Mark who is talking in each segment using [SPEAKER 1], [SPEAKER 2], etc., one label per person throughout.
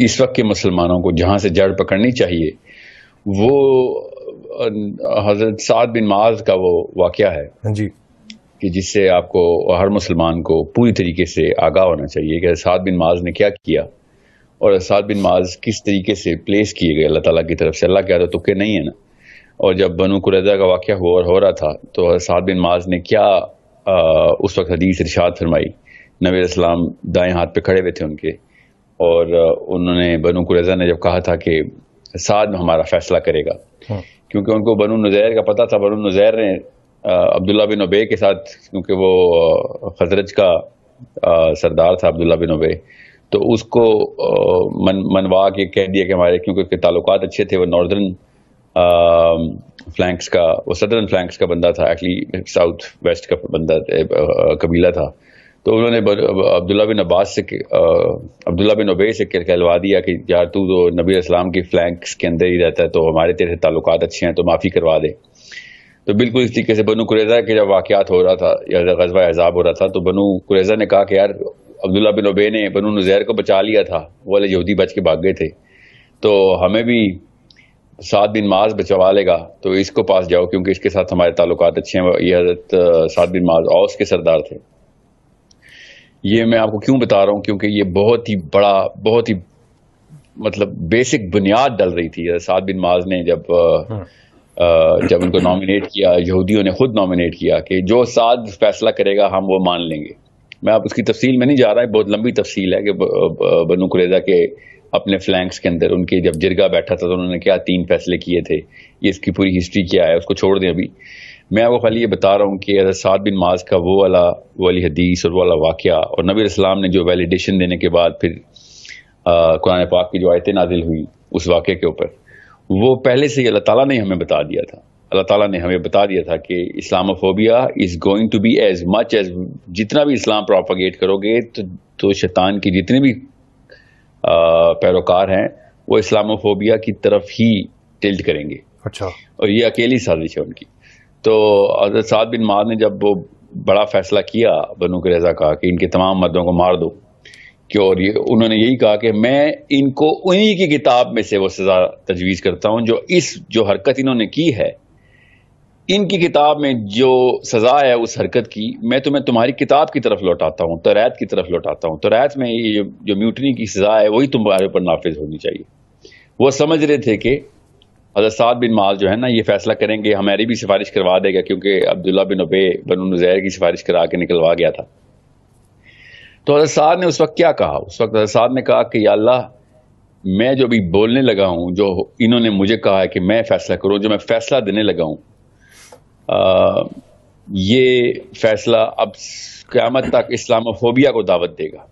[SPEAKER 1] इस वक्त के मुसलमानों को जहाँ से जड़ पकड़नी चाहिए वो हजरत साद बिन माज का वो वाक़ है हाँ जी कि जिससे आपको हर मुसलमान को पूरी तरीके से आगाह होना चाहिए कि साद बिन माज ने क्या किया और साद बिन माज किस तरीके से प्लेस किए गए अल्लाह ताला की तरफ से अल्लाह के तो तुके नहीं है ना और जब बनु कुरैदा का वाक़ हुआ और हो रहा था तो साद बिन माज ने क्या आ, उस वक्त हदीस इर्शाद फरमाई नबी इस्लाम दाएँ हाथ पे खड़े हुए थे उनके और उन्होंने बनु कुरैजा ने जब कहा था कि साद हमारा फैसला करेगा हाँ। क्योंकि उनको बनु नज़ैर का पता था बनु नज़ैर ने अब्दुल्ला बिन उबे के साथ क्योंकि वो खजरज का सरदार था अब्दुल्ला बिन उबे तो उसको मन मनवा के कह दिया कि हमारे क्योंकि उसके ताल्लुक अच्छे थे वो नॉर्दर्न फ्लैंक्स का वो सदर्न फ्लैंक्स का बंदा था एक्चुअली साउथ वेस्ट का बंदा कबीला था तो उन्होंने अब्दुल्ला बिन अब्बास से अब्दुल्ला बिन अबे से कहलवा दिया कि यार तू तो नबी इस्लाम की फ्लैंक्स के अंदर ही रहता है तो हमारे तेरे ताल्लुक अच्छे हैं तो माफ़ी करवा दे तो बिल्कुल इस तरीके से बनु कुरेजा के जब वाक़ात हो रहा था या गजबा एजाब हो रहा था तो बनु कुरेजा ने कहा कि यार अब्दुल्ला बिन अबे ने बनु नज़ैर को बचा लिया था वो वाले यहूदी बच के भाग गए थे तो हमें भी सात बिन माज बचवा लेगा तो इसको पास जाओ क्योंकि इसके साथ हमारे ताल्लुक अच्छे हैं ये हजरत सात बिन माज औस के सरदार थे ये मैं आपको क्यों बता रहा हूं क्योंकि ये बहुत ही बड़ा बहुत ही मतलब बेसिक बुनियाद डल रही थी साद बिन माज ने जब आ, हाँ। जब उनको नॉमिनेट किया यहूदियों ने खुद नॉमिनेट किया कि जो साद फैसला करेगा हम वो मान लेंगे मैं आप उसकी तफसील में नहीं जा रहा है बहुत लंबी तफसील है कि बनु कुरेजा के अपने फ्लैंक्स के अंदर उनके जब जिरगा बैठा था तो उन्होंने क्या तीन फैसले किए थे ये इसकी पूरी हिस्ट्री क्या है उसको छोड़ दें अभी मैं वो खाली ये बता रहा हूँ कि सात बिन माज का वो वाला वो वाली हदीस और वो वाला वाक़ और नबी इस्लाम ने जो वैलिडेशन देने के बाद फिर कुरान पाक की जो आयतें नाजिल हुई उस वाक़े के ऊपर वो पहले से ही अल्लाह ताला ने हमें बता दिया था अल्लाह ताला ने हमें बता दिया था कि Islamophobia is going to be as much as जितना भी इस्लाम प्रोपागेट करोगे तो, तो शैतान की जितने भी पैरोकार हैं वो इस्लामोफोबिया की तरफ ही टिल्ट करेंगे अच्छा और ये अकेली साजिश है उनकी तो हजरत साद बिन मार ने जब वो बड़ा फैसला किया के रजा का कि इनके तमाम मर्दों को मार दो कि और ये उन्होंने यही कहा कि मैं इनको उन्हीं की किताब में से वो सज़ा तजवीज़ करता हूँ जो इस जो हरकत इन्होंने की है इनकी किताब में जो सज़ा है उस हरकत की मैं तुम्हें तुम्हारी किताब की तरफ लौटाता हूँ तरैत की तरफ लौटाता हूँ तरैत में ये जो म्यूटनी की सज़ा है वही तुम्हारे ऊपर नाफिज होनी चाहिए वो समझ रहे थे कि हजरत साद बिन माल जो है ना ये फैसला करेंगे हमारी भी सिफारिश करवा देगा क्योंकि अब्दुल्ला बिन उबे बन नज़ैर की सिफारिश करा के निकलवा गया था तो हजरत साद ने उस वक्त क्या कहा उस वक्त हजरत साद ने कहा कि अल्लाह मैं जो अभी बोलने लगा हूँ जो इन्होंने मुझे कहा है कि मैं फैसला करूँ जो मैं फैसला देने लगा हूँ ये फैसला अब क़्यामत तक इस्लामोफोबिया को दावत देगा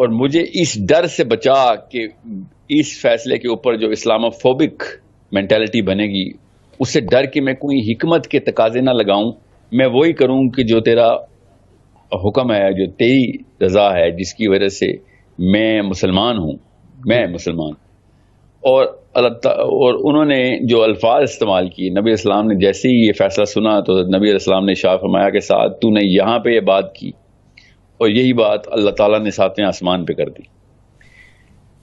[SPEAKER 1] और मुझे इस डर से बचा कि इस फैसले के ऊपर जो इस्लामोफोबिक मैंटेलिटी बनेगी उससे डर कि मैं कोई हिकमत के तकाजे ना लगाऊं मैं वही करूं कि जो तेरा हुक्म है जो तेरी रजा है जिसकी वजह से मैं मुसलमान हूं मैं मुसलमान और अल्लाह और उन्होंने जो अल्फाज इस्तेमाल किए नबी इस्लाम ने जैसे ही ये फैसला सुना तो नबी इस्लाम ने शाह फरमाया के साथ तूने यहाँ पे ये बात की और यही बात अल्लाह ताला ने सातें आसमान पे कर दी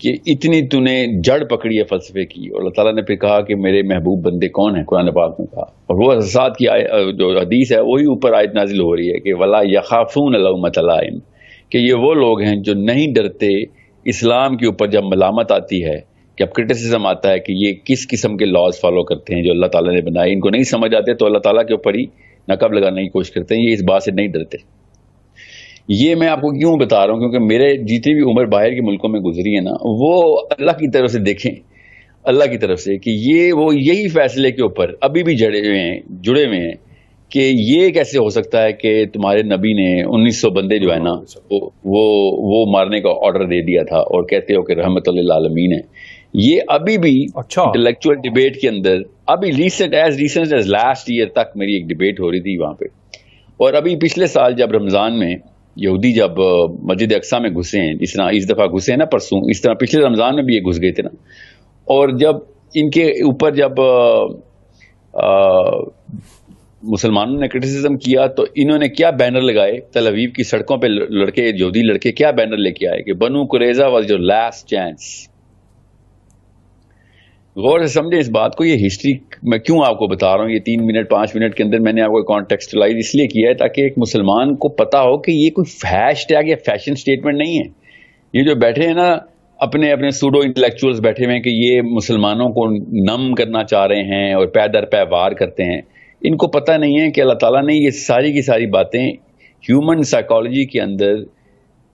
[SPEAKER 1] कि इतनी तूने जड़ पकड़ी है फलसफे की और अल्लाह ताला ने फिर कहा कि मेरे महबूब बंदे कौन है कुरान पाक में कहा और वो असाद की आय, जो हदीस है वही ऊपर आयत नाजिल हो रही है कि वला यखाफून अलमतलाइम कि ये वो लोग हैं जो नहीं डरते इस्लाम के ऊपर जब मलामत आती है जब क्रिटिसिज्म आता है कि ये किस किस्म के लॉज फॉलो करते हैं जो अल्लाह ताला ने बनाए इनको नहीं समझ आते तो अल्लाह ताला के ऊपर ही नकब लगाने की कोशिश करते हैं ये इस बात से नहीं डरते ये मैं आपको क्यों बता रहा हूँ क्योंकि मेरे जितनी भी उम्र बाहर के मुल्कों में गुजरी है ना वो अल्लाह की तरफ से देखें अल्लाह की तरफ से कि ये वो यही फैसले के ऊपर अभी भी जड़े हुए हैं जुड़े हुए हैं कि ये कैसे हो सकता है कि तुम्हारे नबी ने 1900 बंदे जो है ना वो वो वो मारने का ऑर्डर दे दिया था और कहते हो कि रहमत आलमीन है ये अभी भी अच्छा इंटेलेक्चुअल डिबेट के अंदर अभी recent as recent as last year तक मेरी एक डिबेट हो रही थी वहां पे और अभी पिछले साल जब रमजान में यहूदी जब मस्जिद अक्सा में घुसे हैं इस तरह इस दफ़ा घुसे हैं ना परसों इस तरह पिछले रमज़ान में भी ये घुस गए थे ना और जब इनके ऊपर जब मुसलमानों ने क्रिटिसिज्म किया तो इन्होंने क्या बैनर लगाए तलवीव की सड़कों पे लड़के यहूदी लड़के क्या बैनर लेके आए कि बनू कुरेजा वॉज योर लास्ट चांस गौर से समझे इस बात को ये हिस्ट्री मैं क्यों आपको बता रहा हूँ ये तीन मिनट पांच मिनट के अंदर मैंने आपको कॉन्टेक्सटलाइज इसलिए किया है ताकि एक मुसलमान को पता हो कि ये कोई फैश टैग या फैशन स्टेटमेंट नहीं है ये जो बैठे हैं ना अपने अपने सूडो इंटेलेक्चुअल्स बैठे हुए हैं कि ये मुसलमानों को नम करना चाह रहे हैं और पैदर पैवार करते हैं इनको पता नहीं है कि अल्लाह ताला ने ये सारी की सारी बातें ह्यूमन साइकोलॉजी के अंदर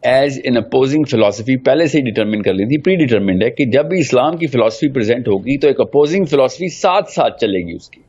[SPEAKER 1] एज एन अपोजिंग फिलोसफी पहले से ही डिटर्मिन कर ली थी प्री डिटर्मिंड है कि जब भी इस्लाम की फिलोसफी प्रेजेंट होगी तो एक अपोजिंग फिलोसफी साथ साथ चलेगी उसकी